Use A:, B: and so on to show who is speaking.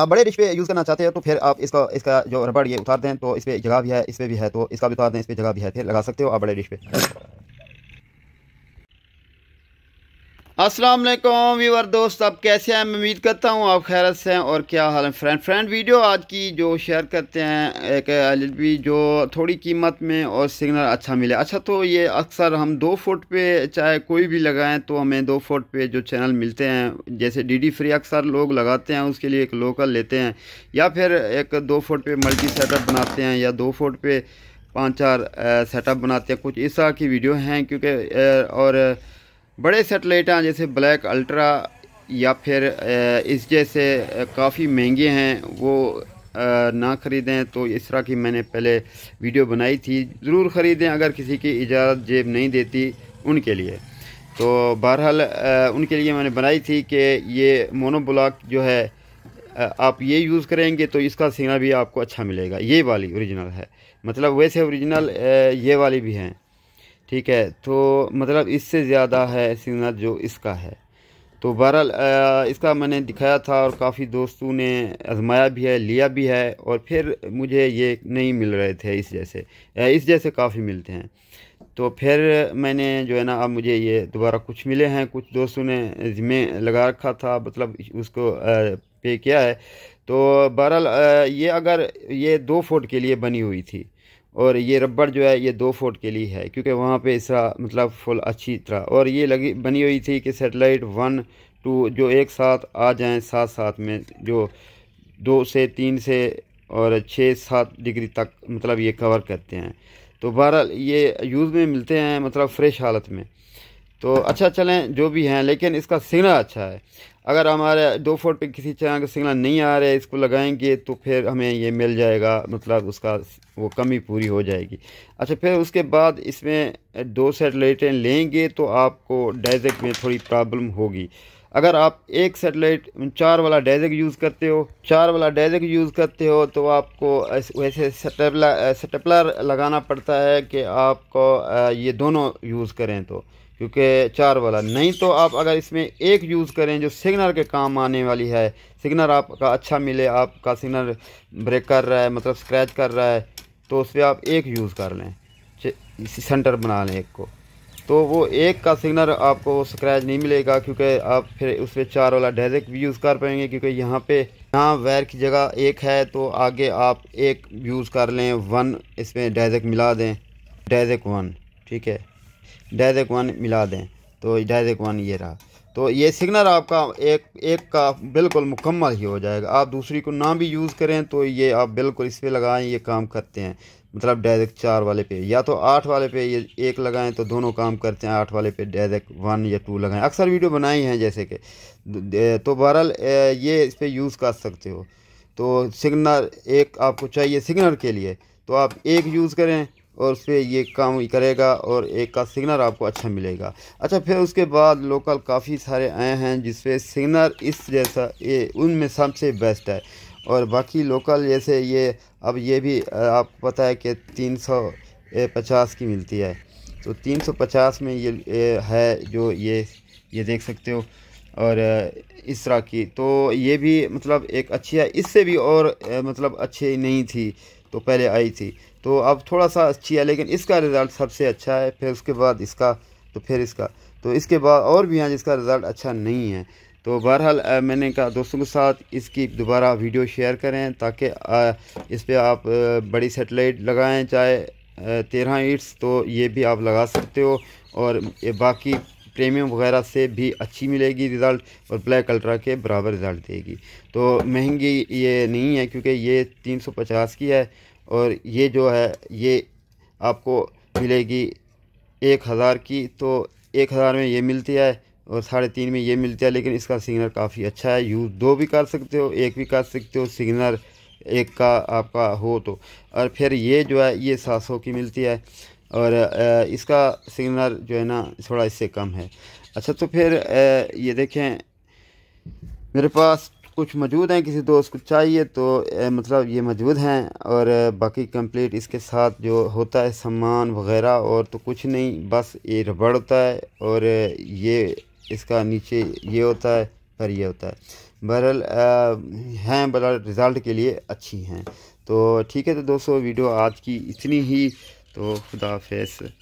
A: आप बड़े डिश पे यूज़ करना चाहते हैं तो फिर आप इसका इसका जो रबड़ ये उतार दें तो इस पर जगह भी है इस पर भी है तो इसका भी उतार दें इस पर जगह भी है फिर लगा सकते हो आप बड़े डिश पे अस्सलाम वालेकुम दोस्त आप कैसे हैं मैं उम्मीद करता हूँ आप खैरत से हैं और क्या हाल है फ्रेंड फ्रेंड वीडियो आज की जो शेयर करते हैं एक एल जो थोड़ी कीमत में और सिग्नल अच्छा मिले अच्छा तो ये अक्सर हम दो फुट पे चाहे कोई भी लगाएं तो हमें दो फुट पे जो चैनल मिलते हैं जैसे डी फ्री अक्सर लोग लगाते हैं उसके लिए एक लोकल लेते हैं या फिर एक दो फुट पे मल्टी सेटअप बनाते हैं या दो फुट पे पाँच चार सेटअप बनाते हैं कुछ इस तरह की वीडियो हैं क्योंकि और बड़े हैं जैसे ब्लैक अल्ट्रा या फिर इस जैसे काफ़ी महंगे हैं वो ना ख़रीदें तो इस तरह की मैंने पहले वीडियो बनाई थी ज़रूर ख़रीदें अगर किसी की इजाज़त जेब नहीं देती उनके लिए तो बहरहाल उनके लिए मैंने बनाई थी कि ये मोनोब्लॉक जो है आप ये यूज़ करेंगे तो इसका सिग्नल भी आपको अच्छा मिलेगा ये वाली ओरिजिनल है मतलब वैसे ओरिजिनल ये वाली भी हैं ठीक है तो मतलब इससे ज़्यादा है सिग्नल जो इसका है तो बहरहाल इसका मैंने दिखाया था और काफ़ी दोस्तों ने आजमाया भी है लिया भी है और फिर मुझे ये नहीं मिल रहे थे इस जैसे इस जैसे काफ़ी मिलते हैं तो फिर मैंने जो है ना अब मुझे ये दोबारा कुछ मिले हैं कुछ दोस्तों ने ज़िम्मे लगा रखा था मतलब उसको पे किया है तो बहरहाल ये अगर ये दो फोट के लिए बनी हुई थी और ये रबड़ जो है ये दो फुट के लिए है क्योंकि वहाँ पे इसरा मतलब फुल अच्छी तरह और ये लगी बनी हुई थी कि सेटेलाइट वन टू जो एक साथ आ जाएं साथ साथ में जो दो से तीन से और छः सात डिग्री तक मतलब ये कवर करते हैं तो बहरहाल ये यूज़ में मिलते हैं मतलब फ़्रेश हालत में तो अच्छा चलें जो भी हैं लेकिन इसका सिग्नल अच्छा है अगर हमारे दो फोट पे किसी तरह का सिग्नल नहीं आ रहा है इसको लगाएंगे तो फिर हमें ये मिल जाएगा मतलब उसका वो कमी पूरी हो जाएगी अच्छा फिर उसके बाद इसमें दो सेटेलाइटें लेंगे तो आपको डायजेक्ट में थोड़ी प्रॉब्लम होगी अगर आप एक सेटेलाइट चार वाला डेजक यूज़ करते हो चार वाला डेजक यूज़ करते हो तो आपको वैसे सेटेपलर लगाना पड़ता है कि आपको ये दोनों यूज़ करें तो क्योंकि चार वाला नहीं तो आप अगर इसमें एक यूज़ करें जो सिग्नल के काम आने वाली है सिग्नल आपका अच्छा मिले आपका सिग्नल ब्रेक कर रहा है मतलब स्क्रैच कर रहा है तो उस पर आप एक यूज़ कर लें सेंटर बना लें एक को तो वो एक का सिग्नल आपको स्क्रैच नहीं मिलेगा क्योंकि आप फिर उस पर चार वाला डायरेक्ट भी यूज़ कर पाएंगे क्योंकि यहाँ पे यहाँ वायर की जगह एक है तो आगे आप एक यूज़ कर लें वन इसमें डायरेक्ट मिला दें डायरेक्ट वन ठीक है ढाई वन मिला दें तो ढाई वन ये रहा तो ये सिग्नल आपका एक एक का बिल्कुल मुकम्मल ही हो जाएगा आप दूसरी को ना भी यूज़ करें तो ये आप बिल्कुल इस पर लगाएं ये काम करते हैं मतलब डायरेक्ट चार वाले पे या तो आठ वाले पे ये एक लगाएं तो दोनों काम करते हैं आठ वाले पे डायरेक्ट वन या टू लगाएं अक्सर वीडियो बनाई हैं जैसे कि तो बहरहाल ये इस पर यूज़ कर सकते हो तो सिग्नल एक आपको चाहिए सिग्नल के लिए तो आप एक यूज़ करें और उस पर ये काम करेगा और एक का सिग्नर आपको अच्छा मिलेगा अच्छा फिर उसके बाद लोकल काफ़ी सारे आए हैं जिसपे सिग्नर इस जैसा ये उनमें सबसे बेस्ट है और बाकी लोकल जैसे ये अब ये भी आपको पता है कि तीन सौ पचास की मिलती है तो तीन सौ पचास में ये, ये है जो ये ये देख सकते हो और इस तरह की तो ये भी मतलब एक अच्छी है इससे भी और मतलब अच्छी नहीं थी तो पहले आई थी तो अब थोड़ा सा अच्छी है लेकिन इसका रिज़ल्ट सबसे अच्छा है फिर उसके बाद इसका तो फिर इसका तो इसके बाद और भी हैं जिसका रिज़ल्ट अच्छा नहीं है तो बहरहाल मैंने कहा दोस्तों के साथ इसकी दोबारा वीडियो शेयर करें ताकि इस पर आप बड़ी सेटेलाइट लगाएं चाहे तेरह ईट्स तो ये भी आप लगा सकते हो और ये बाकी प्रीमियम वगैरह से भी अच्छी मिलेगी रिज़ल्ट और ब्लैक अल्ट्रा के बराबर रिज़ल्ट देगी तो महंगी ये नहीं है क्योंकि ये तीन सौ पचास की है और ये जो है ये आपको मिलेगी एक हज़ार की तो एक हज़ार में ये मिलती है और साढ़े तीन में ये मिलती है लेकिन इसका सिग्नर काफ़ी अच्छा है यूज़ दो भी कर सकते हो एक भी कर सकते हो सिग्नर एक का आपका हो तो और फिर ये जो है ये सात सौ की मिलती है और इसका सिग्नल जो है ना थोड़ा इससे कम है अच्छा तो फिर ये देखें मेरे पास कुछ मौजूद हैं किसी दोस्त को चाहिए तो मतलब ये मौजूद हैं और बाकी कंप्लीट इसके साथ जो होता है सामान वगैरह और तो कुछ नहीं बस ये रबड़ होता है और ये इसका नीचे ये होता है पर ये होता है बहरल हैं बड़ा रिज़ल्ट के लिए अच्छी हैं तो ठीक है तो दोस्तों वीडियो आज की इतनी ही Tô, da festa.